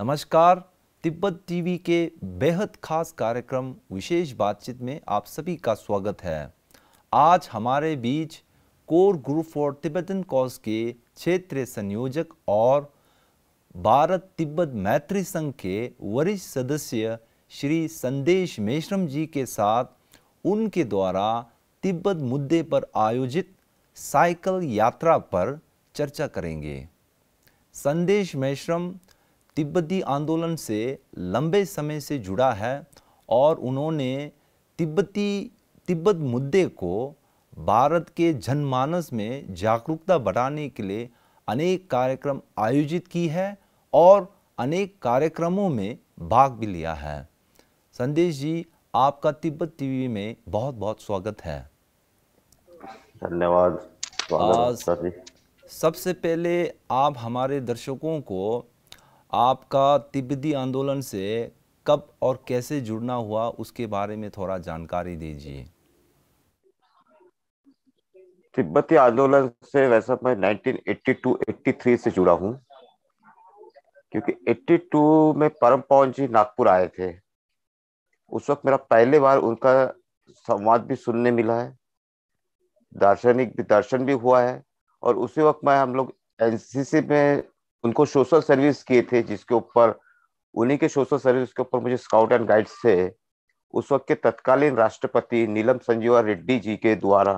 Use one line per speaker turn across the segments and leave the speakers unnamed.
नमस्कार तिब्बत टीवी के बेहद खास कार्यक्रम विशेष बातचीत में आप सभी का स्वागत है आज हमारे बीच core group for Tibetan cause के क्षेत्रीय संयोजक और भारत तिब्बत मैत्री संघ के वरिष्ठ सदस्य श्री संदेश मेश्रम जी के साथ उनके द्वारा तिब्बत मुद्दे पर आयोजित साइकिल यात्रा पर चर्चा करेंगे संदेश मेश्रम तिब्बती आंदोलन से लंबे समय से जुड़ा है और उन्होंने तिब्बती तिब्बत मुद्दे को भारत के जनमानस में जागरूकता बढ़ाने के लिए अनेक कार्यक्रम आयोजित की है और अनेक कार्यक्रमों में भाग भी लिया है संदेश जी आपका तिब्बत टीवी में बहुत बहुत स्वागत है धन्यवाद सबसे पहले आप हमारे दर्शकों को आपका तिब्बती आंदोलन से कब और कैसे जुड़ना हुआ उसके बारे में थोड़ा जानकारी दीजिए
तिब्बती आंदोलन से वैसा मैं 1982-83 से जुड़ा हूँ क्योंकि 82 में परम पवन जी नागपुर आए थे उस वक्त मेरा पहले बार उनका संवाद भी सुनने मिला है दार्शनिक भी दर्शन भी हुआ है और उसी वक्त मैं हम लोग एनसीसी में उनको सोशल सर्विस किए थे जिसके ऊपर उन्हीं के सोशल सर्विस के ऊपर मुझे स्काउट एंड गाइड से उस वक्त के तत्कालीन राष्ट्रपति नीलम संजीवा रेड्डी जी के द्वारा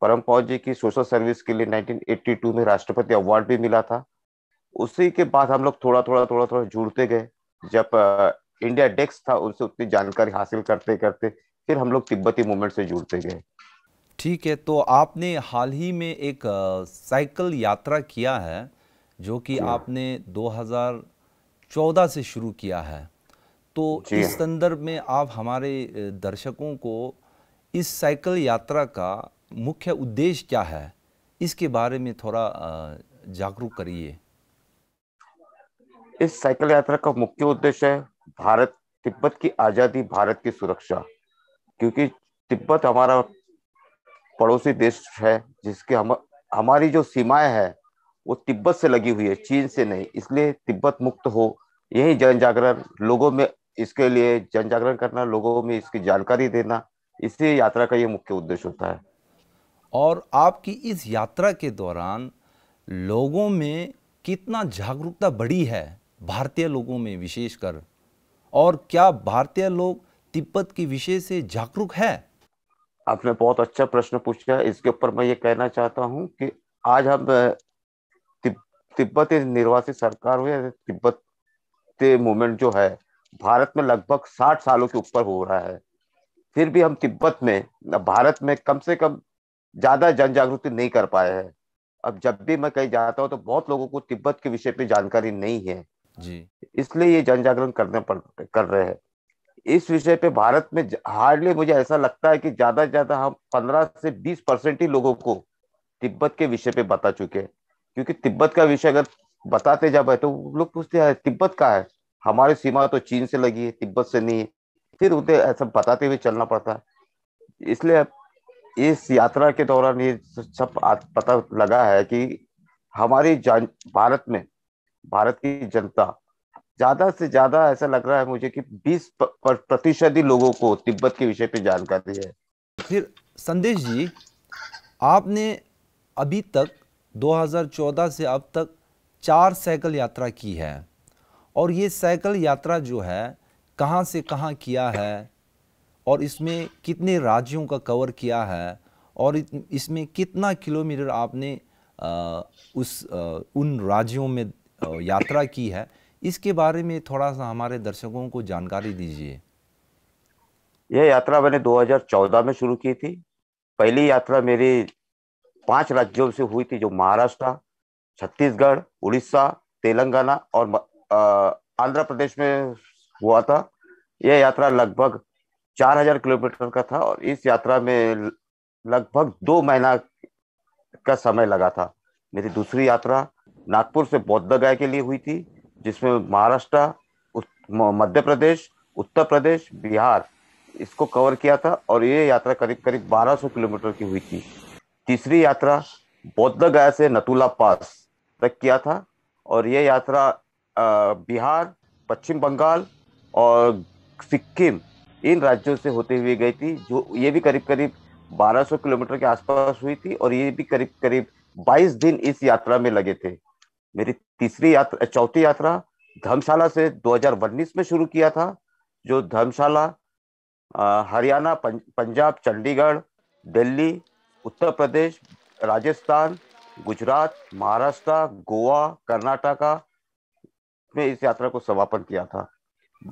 परम पौ जी की सोशल सर्विस के लिए 1982 में राष्ट्रपति अवार्ड भी मिला था उसी के बाद हम लोग थोड़ा थोड़ा थोड़ा थोड़ा जुड़ते गए जब इंडिया डेस्क था उनसे उतनी जानकारी हासिल करते करते फिर हम लोग तिब्बती मूवमेंट से जुड़ते गए
ठीक है तो आपने हाल ही में एक साइकिल यात्रा किया है जो कि आपने 2014 से शुरू किया है तो इस संदर्भ में आप हमारे दर्शकों को इस साइकिल यात्रा का मुख्य उद्देश्य क्या है
इसके बारे में थोड़ा जागरूक करिए इस साइकिल यात्रा का मुख्य उद्देश्य है भारत तिब्बत की आजादी भारत की सुरक्षा क्योंकि तिब्बत हमारा पड़ोसी देश है जिसके हम हमारी जो सीमाएं हैं वो तिब्बत से लगी हुई है चीन से नहीं इसलिए तिब्बत मुक्त हो यही जन जागरण लोगों में इसके लिए जन जागरण करना लोगों में इसकी जानकारी देना इसी यात्रा का ये मुख्य उद्देश्य होता है
और आपकी इस यात्रा के दौरान लोगों में कितना जागरूकता बढ़ी है भारतीय लोगों में विशेषकर और क्या भारतीय लोग तिब्बत के विषय से जागरूक है
आपने बहुत अच्छा प्रश्न पूछा इसके ऊपर मैं ये कहना चाहता हूँ कि आज हम तिब्बत निर्वासित सरकार हुई तिब्बत मूवमेंट जो है भारत में लगभग साठ सालों के ऊपर हो रहा है फिर भी हम तिब्बत में भारत में कम से कम ज्यादा जन जागृति नहीं कर पाए हैं अब जब भी मैं कहीं जाता हूँ तो बहुत लोगों को तिब्बत के विषय पे जानकारी नहीं है जी इसलिए ये जन जागरण करने पर कर रहे हैं इस विषय पे भारत में हार्डली मुझे ऐसा लगता है कि ज्यादा से ज्यादा हम पंद्रह से बीस परसेंट ही लोगों को तिब्बत के विषय पे बता चुके हैं क्योंकि तिब्बत का विषय अगर बताते जा पाए तो लोग पूछते हैं तिब्बत का है हमारी सीमा तो चीन से लगी है तिब्बत से नहीं है फिर उन्हें ऐसा बताते हुए चलना पड़ता है इसलिए इस यात्रा के दौरान ये सब पता लगा है कि हमारी जान भारत में भारत की जनता ज्यादा से ज्यादा ऐसा लग रहा है मुझे कि 20 प्रतिशत ही लोगों को तिब्बत के विषय पे जानकारी है फिर संदेश जी आपने
अभी तक 2014 से अब तक चार साइकिल यात्रा की है और ये साइकिल यात्रा जो है कहाँ से कहाँ किया है और इसमें कितने राज्यों का कवर किया है और इसमें कितना किलोमीटर आपने आ, उस आ, उन राज्यों में यात्रा की है इसके बारे में थोड़ा सा हमारे दर्शकों को जानकारी दीजिए
यह यात्रा मैंने 2014 में शुरू की थी पहली यात्रा मेरी पांच राज्यों से हुई थी जो महाराष्ट्र छत्तीसगढ़ उड़ीसा तेलंगाना और आंध्र प्रदेश में हुआ था यह यात्रा लगभग 4000 किलोमीटर का था और इस यात्रा में लगभग दो महीना का समय लगा था मेरी दूसरी यात्रा नागपुर से बौद्ध गया के लिए हुई थी जिसमें महाराष्ट्र मध्य प्रदेश उत्तर प्रदेश बिहार इसको कवर किया था और ये यात्रा करीब करीब 1200 किलोमीटर की हुई थी तीसरी यात्रा बौद्ध गया से नतुला पास तक किया था और यह यात्रा बिहार पश्चिम बंगाल और सिक्किम इन राज्यों से होते हुए गई थी जो ये भी करीब करीब 1200 किलोमीटर के आसपास हुई थी और ये भी करीब करीब 22 दिन इस यात्रा में लगे थे मेरी तीसरी यात्रा चौथी यात्रा धर्मशाला से 2019 में शुरू किया था जो धर्मशाला हरियाणा पंजाब चंडीगढ़ दिल्ली उत्तर प्रदेश राजस्थान गुजरात महाराष्ट्र गोवा कर्नाटका में इस यात्रा को समापन किया था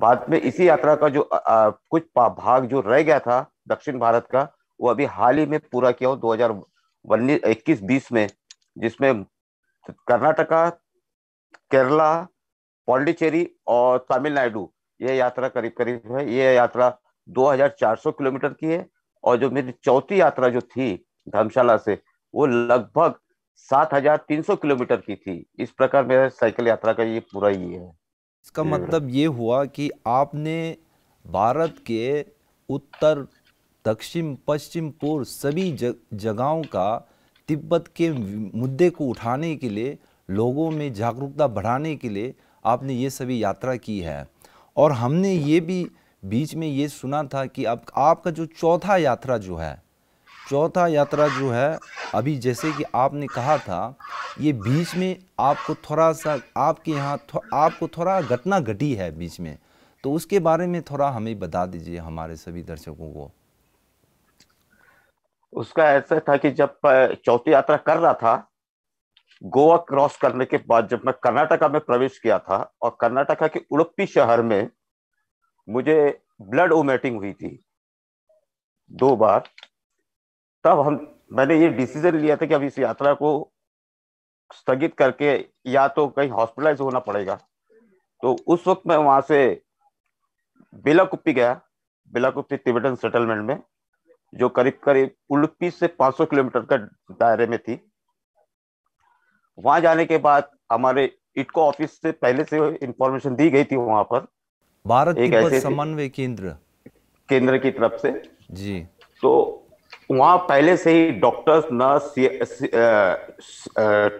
बाद में इसी यात्रा का जो आ, कुछ भाग जो रह गया था दक्षिण भारत का वो अभी हाल ही में पूरा किया दो हजार इक्कीस बीस में जिसमें कर्नाटका केरला पौंडीचेरी और तमिलनाडु ये यात्रा करीब करीब है ये यात्रा 2400 किलोमीटर की है और जो मेरी चौथी यात्रा जो थी धर्मशाला से वो लगभग सात हजार तीन सौ किलोमीटर की थी इस प्रकार मेरा साइकिल यात्रा का ये पूरा ये है
इसका मतलब ये हुआ कि आपने भारत के उत्तर दक्षिण पश्चिम पूर्व सभी जगहों का तिब्बत के मुद्दे को उठाने के लिए लोगों में जागरूकता बढ़ाने के लिए आपने ये सभी यात्रा की है और हमने ये भी बीच में ये सुना था कि आप आपका जो चौथा यात्रा जो है चौथा यात्रा जो है अभी जैसे कि आपने कहा था ये बीच में आपको थोड़ा सा आपके यहाँ थो, आपको थोड़ा घटना घटी है बीच में तो उसके बारे में थोड़ा हमें बता दीजिए हमारे सभी दर्शकों को
उसका ऐसा था कि जब चौथी यात्रा कर रहा था गोवा क्रॉस करने के बाद जब मैं कर्नाटका में प्रवेश किया था और कर्नाटका के उड़प्पी शहर में मुझे ब्लड ओमेटिंग हुई थी दो बार तब हम मैंने ये डिसीजन लिया था कि अब इस यात्रा को स्थगित करके या तो कहीं हॉस्पिटलाइज होना पड़ेगा तो उस वक्त मैं वहां से बेलाकुप्पी गया बेलाकुप्पी तिब्बतन सेटलमेंट में जो करीब करीब उल्पी से 500 किलोमीटर का दायरे में थी वहां जाने के बाद हमारे इटको ऑफिस से पहले से इंफॉर्मेशन दी गई थी वहां पर भारत एक ऐसे समन्वय केंद्र केंद्र की तरफ से जी तो वहाँ पहले से ही डॉक्टर्स नर्स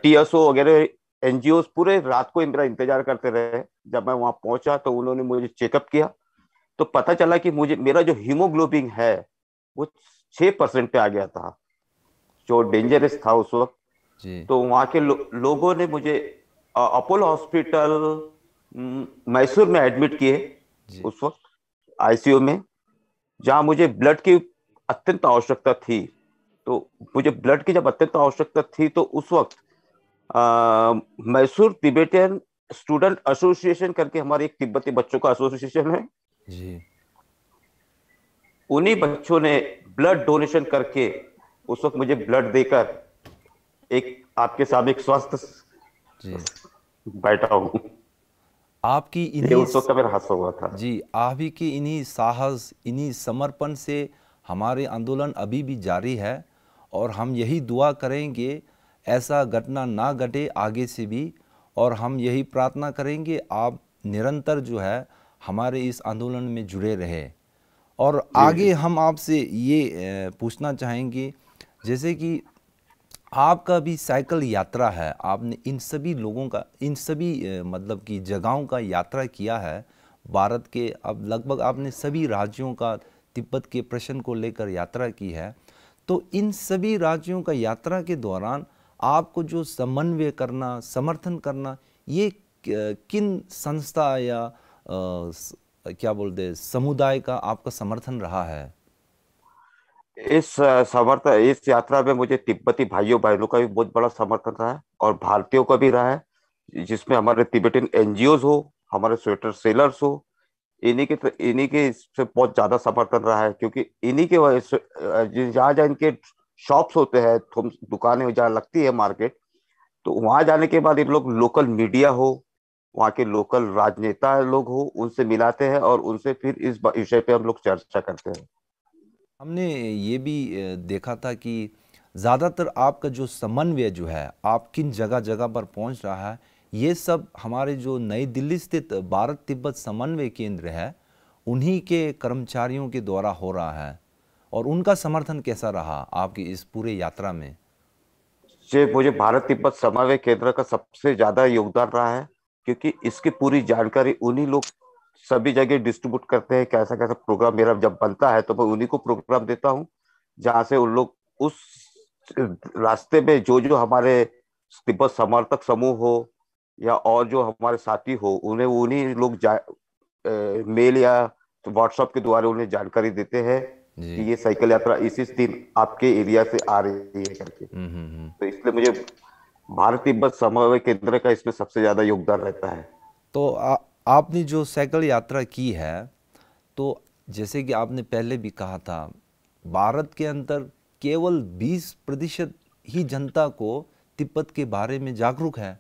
टीएसओ वगैरह एनजीओ पूरे रात को मेरा इंतजार करते रहे जब मैं वहां पहुंचा तो उन्होंने मुझे चेकअप किया तो पता चला कि मुझे मेरा जो हीमोग्लोबिन है वो छह परसेंट पे आ गया था जो डेंजरस था उस वक्त तो वहां के लो, लोगों ने मुझे अपोलो हॉस्पिटल मैसूर में एडमिट किए उस वक्त आईसीयू में जहां मुझे ब्लड की अत्यंत आवश्यकता थी तो मुझे ब्लड की जब अत्यंत आवश्यकता थी तो उस वक्त मैसूर तिबेटियन स्टूडेंट एसोसिएशन करके हमारे एक तिब्बती बच्चों का एसोसिएशन है जी उन्हीं बच्चों ने ब्लड डोनेशन करके उस वक्त मुझे ब्लड देकर एक आपके सामने एक स्वस्थ बैठा हूं आपकी इन्हीं उस वक्त मेरा हादसा हुआ था
जी आप ही की इन्हीं साहस इन्हीं समर्पण से हमारे आंदोलन अभी भी जारी है और हम यही दुआ करेंगे ऐसा घटना ना घटे आगे से भी और हम यही प्रार्थना करेंगे आप निरंतर जो है हमारे इस आंदोलन में जुड़े रहे और आगे हम आपसे ये पूछना चाहेंगे जैसे कि आपका भी साइकिल यात्रा है आपने इन सभी लोगों का इन सभी मतलब कि जगहों का यात्रा किया है भारत के अब लगभग आपने सभी राज्यों का तिब्बत के प्रश्न को लेकर यात्रा की है तो इन सभी राज्यों का यात्रा के दौरान आपको जो समन्वय करना समर्थन करना ये किन संस्था या आ, क्या बोलते समुदाय का आपका समर्थन रहा है
इस समर्थन इस यात्रा में मुझे तिब्बती भाइयों बहनों का भी बहुत बड़ा समर्थन रहा है और भारतीयों का भी रहा है जिसमें हमारे तिब्बतीन एनजीओ हो हमारे स्वेटर सेलर्स हो इन्हीं के तो इन्हीं के से बहुत ज्यादा सफर कर रहा है क्योंकि इन्हीं के वजह से जहाँ जहाँ इनके शॉप्स होते हैं दुकानें जहाँ लगती है मार्केट तो वहां जाने के बाद इन लोग लोकल मीडिया हो वहाँ के लोकल राजनेता लोग हो उनसे मिलाते हैं और उनसे फिर इस विषय पे हम लोग चर्चा करते हैं
हमने ये भी देखा था कि ज़्यादातर आपका जो समन्वय जो है आप किन जगह जगह पर पहुँच रहा है ये सब हमारे जो नई दिल्ली स्थित भारत तिब्बत समन्वय केंद्र है उन्हीं के कर्मचारियों के द्वारा हो रहा है और उनका समर्थन कैसा रहा आपकी इस पूरे यात्रा
में जी मुझे भारत तिब्बत समन्वय केंद्र का सबसे ज्यादा योगदान रहा है क्योंकि इसकी पूरी जानकारी उन्हीं लोग सभी जगह डिस्ट्रीब्यूट करते हैं कैसा कैसा प्रोग्राम मेरा जब बनता है तो मैं उन्हीं को प्रोग्राम देता हूँ जहाँ से उन लोग उस रास्ते में जो जो हमारे तिब्बत समर्थक समूह हो या और जो हमारे साथी हो उन्हें उन्हीं लोग मेल या व्हाट्सएप के द्वारा उन्हें जानकारी देते हैं कि ये साइकिल यात्रा इस इस दिन आपके एरिया से आ रही है करके हम्म, हम्म, हम्म। तो इसलिए मुझे भारत तिब्बत समन्वय केंद्र का इसमें सबसे ज्यादा योगदान रहता है तो
आ, आपने जो साइकिल यात्रा की है तो जैसे कि आपने पहले भी कहा था भारत के अंदर केवल 20 प्रतिशत ही जनता को तिब्बत के बारे में जागरूक है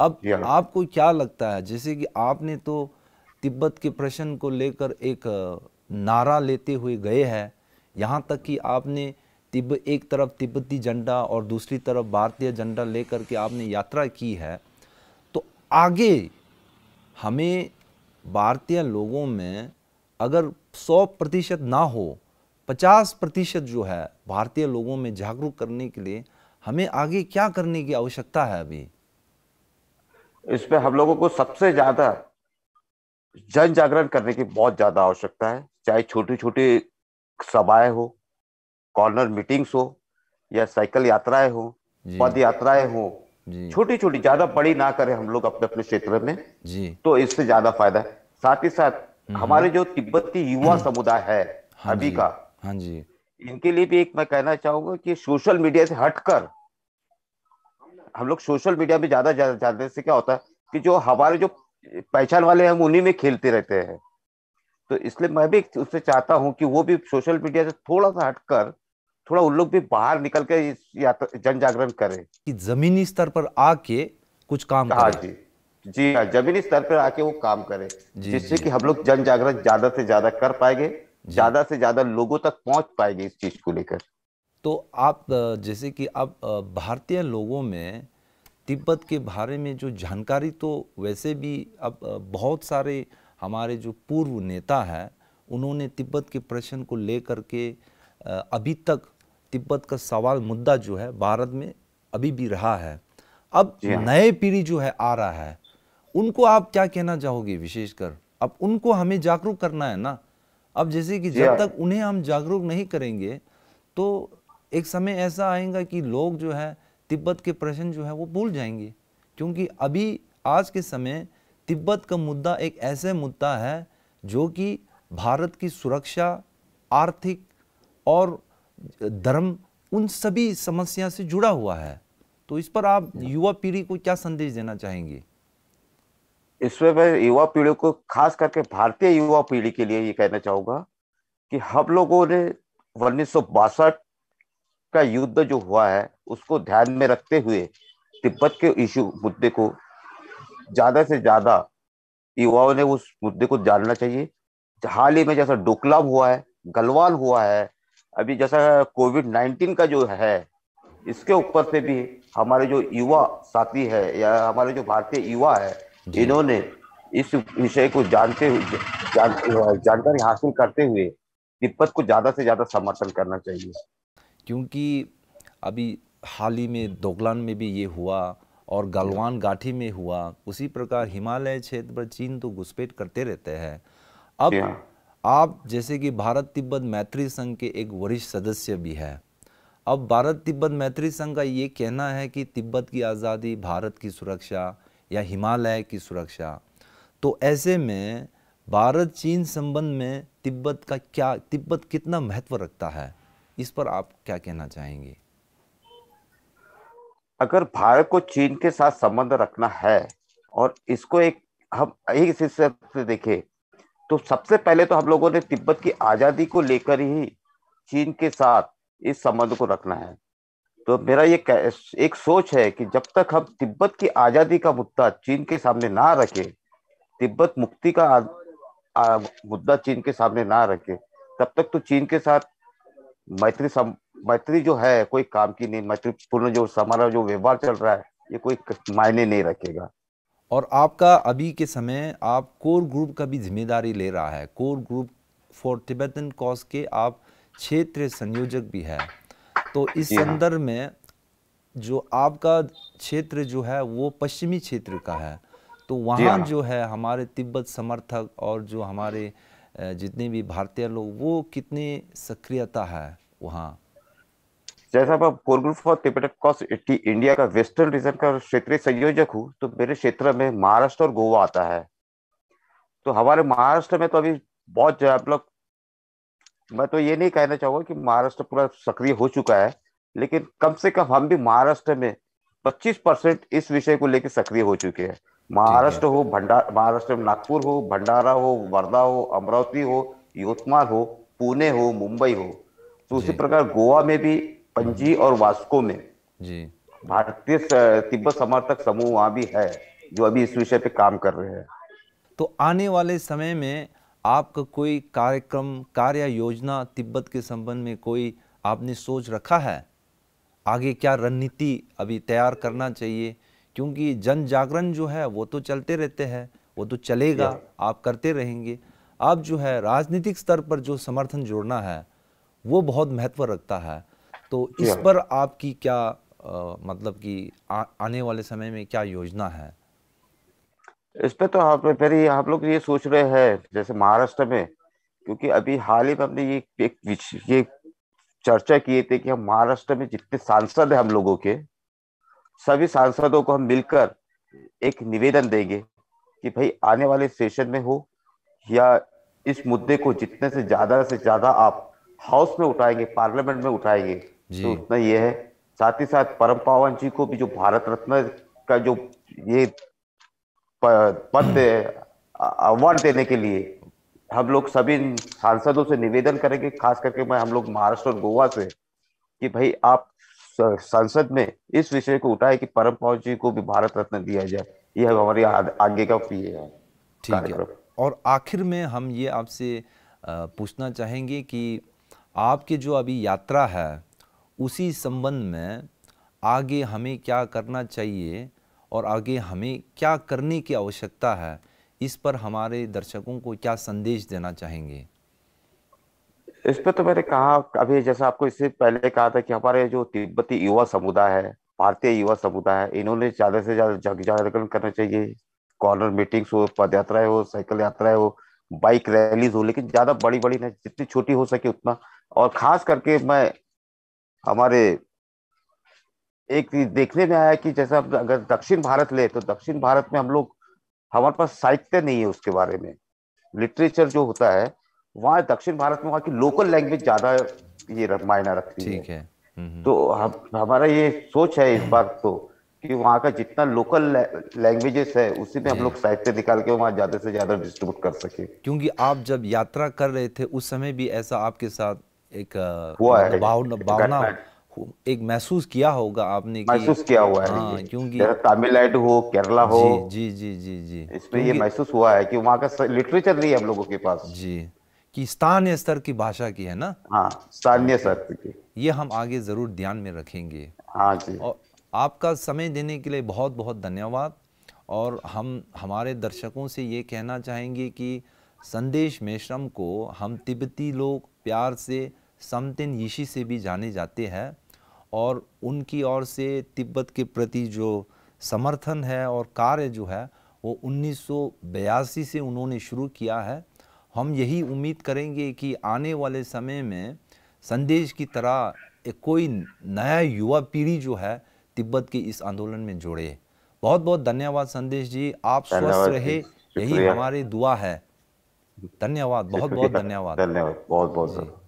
अब आपको क्या लगता है जैसे कि आपने तो तिब्बत के प्रश्न को लेकर एक नारा लेते हुए गए हैं यहाँ तक कि आपने तिब्ब एक तरफ तिब्बती झंडा और दूसरी तरफ भारतीय झंडा लेकर के आपने यात्रा की है तो आगे हमें भारतीय लोगों में अगर 100 प्रतिशत ना हो 50 प्रतिशत जो है भारतीय लोगों में जागरूक करने के लिए हमें
आगे क्या करने की आवश्यकता है अभी इस पर हम लोगों को सबसे ज्यादा जन जागरण करने की बहुत ज्यादा आवश्यकता है चाहे छोटी छोटी सभाएं हो कॉर्नर मीटिंग्स हो या साइकिल यात्राएं हो पद यात्राएं हो छोटी छोटी ज्यादा बड़ी ना करें हम लोग अपने अपने क्षेत्र में जी तो इससे ज्यादा फायदा है साथ ही साथ हम्म। हमारे जो तिब्बती युवा हम्म। समुदाय है हाँ अभी का हाँ जी इनके लिए भी एक मैं कहना चाहूंगा कि सोशल मीडिया से हटकर हम लोग सोशल मीडिया में ज्यादा ज्यादा जानते हैं क्या होता है कि जो हमारे जो पहचान वाले हैं हम उन्हीं में खेलते रहते हैं तो इसलिए मैं भी उससे चाहता हूँ कि वो भी सोशल मीडिया से थोड़ा सा हटकर थोड़ा उन लोग भी बाहर निकल के जन जागरण करें कि जमीनी स्तर पर आके कुछ काम हाँ जी जी हाँ जमीनी स्तर पर आके वो काम करें जिससे कि हम लोग जन जागरण ज्यादा से ज्यादा कर पाएंगे ज्यादा से ज्यादा लोगों तक पहुंच पाएंगे इस चीज को लेकर
तो आप जैसे कि आप भारतीय लोगों में तिब्बत के बारे में जो जानकारी तो वैसे भी अब बहुत सारे हमारे जो पूर्व नेता हैं उन्होंने तिब्बत के प्रश्न को लेकर के अभी तक तिब्बत का सवाल मुद्दा जो है भारत में अभी भी रहा है अब हाँ। नए पीढ़ी जो है आ रहा है उनको आप क्या कहना चाहोगे विशेषकर अब उनको हमें जागरूक करना है ना अब जैसे कि जब हाँ। तक उन्हें हम जागरूक नहीं करेंगे तो एक समय ऐसा आएगा कि लोग जो है तिब्बत के प्रश्न जो है वो भूल जाएंगे क्योंकि अभी आज के समय तिब्बत का मुद्दा एक ऐसे मुद्दा है जो कि भारत की सुरक्षा आर्थिक और धर्म उन सभी समस्या से जुड़ा हुआ है तो इस पर आप युवा पीढ़ी को क्या संदेश देना चाहेंगे
इसमें मैं युवा पीढ़ी को खास करके भारतीय युवा पीढ़ी के लिए ये कहना चाहूंगा कि हम लोगों ने उन्नीस सौ बासठ का युद्ध जो हुआ है उसको ध्यान में रखते हुए तिब्बत के इशू मुद्दे को ज्यादा से ज्यादा युवाओं ने उस मुद्दे को जानना चाहिए हाल ही में जैसा डोकलाम हुआ है गलवाल हुआ है अभी जैसा कोविड नाइन्टीन का जो है इसके ऊपर से भी हमारे जो युवा साथी है या हमारे जो भारतीय युवा है जिन्होंने इस विषय को जानते हुए जान, जानकारी हासिल करते हुए तिब्बत को ज्यादा से ज्यादा समर्थन करना चाहिए
क्योंकि अभी हाल ही में दोगलान में भी ये हुआ और गलवान घाटी में हुआ उसी प्रकार हिमालय क्षेत्र पर चीन तो घुसपैठ करते रहते हैं अब आप जैसे कि भारत तिब्बत मैत्री संघ के एक वरिष्ठ सदस्य भी है अब भारत तिब्बत मैत्री संघ का ये कहना है कि तिब्बत की आज़ादी भारत की सुरक्षा या हिमालय की सुरक्षा तो ऐसे में भारत चीन संबंध में तिब्बत का क्या तिब्बत कितना महत्व रखता है इस पर आप क्या कहना
चाहेंगे अगर भारत को चीन के साथ संबंध रखना है और इसको एक हम एक से देखे तो सबसे पहले तो हम लोगों ने तिब्बत की आज़ादी को लेकर ही चीन के साथ इस संबंध को रखना है तो मेरा ये एक सोच है कि जब तक हम तिब्बत की आज़ादी का मुद्दा चीन के सामने ना रखे तिब्बत मुक्ति का मुद्दा चीन के सामने ना रखे तब तक तो चीन के साथ मैत्री सम, मैत्री जो है कोई काम की नहीं मैत्रीपूर्ण जो हमारा जो व्यवहार चल रहा है ये कोई मायने नहीं रखेगा
और आपका अभी के समय आप कोर ग्रुप का भी जिम्मेदारी ले रहा है core group for Tibetan cause के आप क्षेत्र संयोजक भी है तो इस हाँ। संदर्भ में जो आपका क्षेत्र जो है वो पश्चिमी क्षेत्र का है तो वहाँ हाँ। जो है हमारे तिब्बत समर्थक और जो हमारे जितने भी भारतीय लोग वो कितनी सक्रियता है
वहाँ जैसा मैं core group for Tibet cause India का वेस्टर्न रीजन का क्षेत्रीय संयोजक हूँ तो मेरे क्षेत्र में महाराष्ट्र और गोवा आता है तो हमारे महाराष्ट्र में तो अभी बहुत आप लोग मैं तो ये नहीं कहना चाहूंगा कि महाराष्ट्र पूरा सक्रिय हो चुका है लेकिन कम से कम हम भी महाराष्ट्र में 25 परसेंट इस विषय को लेकर सक्रिय हो चुके हैं महाराष्ट्र हो भंडार महाराष्ट्र में नागपुर हो भंडारा हो वर्धा हो अमरावती हो यवतमाल हो पुणे हो मुंबई हो तो उसी प्रकार गोवा में भी पंजी और वास्को में भारतीय तिब्बत समर्थक समूह वहां भी है जो अभी इस विषय पे काम कर रहे हैं
तो आने वाले समय में आपका कोई कार्यक्रम कार्य योजना तिब्बत के संबंध में कोई आपने सोच रखा है आगे क्या रणनीति अभी तैयार करना चाहिए क्योंकि जन जागरण जो है वो तो चलते रहते हैं वो तो चलेगा आप करते रहेंगे अब जो है राजनीतिक स्तर पर जो समर्थन जोड़ना है वो बहुत महत्व रखता है तो इस पर आपकी क्या आ, मतलब कि आने वाले समय में क्या योजना है
इस पे तो आप फिर आप लोग ये सोच रहे हैं जैसे महाराष्ट्र में क्योंकि अभी हाल ही में हमने ये एक ये चर्चा किए थे कि हम महाराष्ट्र में जितने सांसद हैं हम लोगों के सभी सांसदों को हम मिलकर एक निवेदन देंगे कि भाई आने वाले सेशन में हो या इस मुद्दे को जितने से ज्यादा से ज्यादा आप हाउस में उठाएंगे पार्लियामेंट में उठाएंगे तो उतना ये है साथ ही साथ परम पावन जी को भी जो भारत रत्न का जो ये पद अवार्ड देने के लिए हम लोग सभी सांसदों से निवेदन करेंगे खास करके मैं हम लोग महाराष्ट्र और गोवा से कि भाई आप संसद में इस विषय को उठाए कि परम पौज जी को भी भारत रत्न दिया जाए ये हमारी आगे का है ठीक है
और आखिर में हम ये आपसे पूछना चाहेंगे कि आपके जो अभी यात्रा है उसी संबंध में आगे हमें क्या करना चाहिए और आगे हमें क्या करने की आवश्यकता है इस पर हमारे दर्शकों को क्या संदेश देना चाहेंगे
इस पे तो मैंने कहा अभी जैसा आपको इससे पहले कहा था कि हमारे जो तिब्बती युवा समुदाय है भारतीय युवा समुदाय है इन्होंने ज्यादा से ज्यादा जागरण करना चाहिए कॉर्नर मीटिंग्स हो पद यात्राएं हो साइकिल यात्राएं हो बाइक रैलीज हो लेकिन ज्यादा बड़ी बड़ी नहीं जितनी छोटी हो सके उतना और खास करके मैं हमारे एक देखने में आया कि जैसा अगर दक्षिण भारत ले तो दक्षिण भारत में हम लोग हमारे पास साहित्य नहीं है उसके बारे में लिटरेचर जो होता है वहाँ दक्षिण भारत में वहाँ की लोकल लैंग्वेज ज्यादा ये मायना रखती है ठीक है तो हम हमारा ये सोच है इस बार तो कि वहाँ का जितना लोकल लैंग्वेजेस है उसी में हम लोग साहित्य निकाल के वहाँ ज्यादा से ज्यादा डिस्ट्रीब्यूट कर सके
क्योंकि आप जब यात्रा कर रहे थे उस समय भी ऐसा आपके साथ एक हुआ है भावना एक महसूस किया होगा आपने महसूस किया हुआ है हाँ, क्योंकि तमिलनाडु हो केरला हो जी जी जी जी जी इसमें ये महसूस
हुआ है कि वहाँ का लिटरेचर नहीं है हम लोगों के पास जी
कि स्थानीय स्तर की भाषा की है ना
हाँ स्थानीय स्तर की
ये हम आगे जरूर ध्यान में रखेंगे हाँ जी और आपका समय देने के लिए बहुत बहुत धन्यवाद और हम हमारे दर्शकों से ये कहना चाहेंगे कि संदेश मेश्रम को हम तिब्बती लोग प्यार से समतिन यशी से भी जाने जाते हैं और उनकी ओर से तिब्बत के प्रति जो समर्थन है और कार्य जो है वो उन्नीस से उन्होंने शुरू किया है हम यही उम्मीद करेंगे कि आने वाले समय में संदेश की तरह एक कोई नया युवा पीढ़ी जो है तिब्बत के इस आंदोलन में जुड़े बहुत बहुत धन्यवाद संदेश जी आप स्वस्थ रहे यही हमारी दुआ है धन्यवाद बहुत बहुत धन्यवाद धन्यवाद
बहुत बहुत